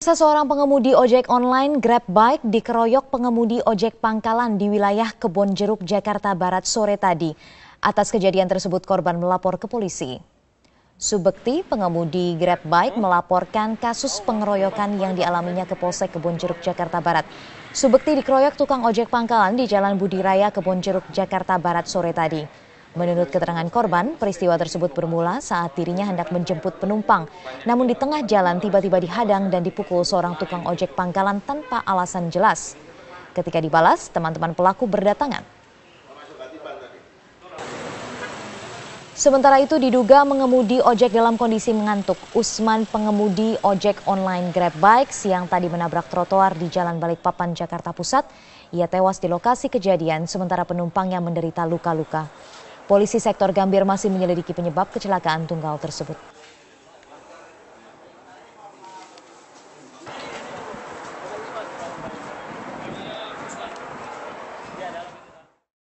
Seseorang pengemudi ojek online Grab Bike dikeroyok pengemudi ojek pangkalan di wilayah Kebon Jeruk Jakarta Barat sore tadi. Atas kejadian tersebut korban melapor ke polisi. Subekti, pengemudi Grab Bike melaporkan kasus pengeroyokan yang dialaminya ke Polsek Kebon Jeruk Jakarta Barat. Subekti dikeroyok tukang ojek pangkalan di Jalan Budiraya Kebon Jeruk Jakarta Barat sore tadi. Menurut keterangan korban, peristiwa tersebut bermula saat dirinya hendak menjemput penumpang. Namun di tengah jalan tiba-tiba dihadang dan dipukul seorang tukang ojek pangkalan tanpa alasan jelas. Ketika dibalas, teman-teman pelaku berdatangan. Sementara itu diduga mengemudi ojek dalam kondisi mengantuk. Usman pengemudi ojek online Grab Bike siang tadi menabrak trotoar di Jalan Balikpapan, Jakarta Pusat. Ia tewas di lokasi kejadian sementara penumpangnya menderita luka-luka polisi sektor gambir masih menyelidiki penyebab kecelakaan tunggal tersebut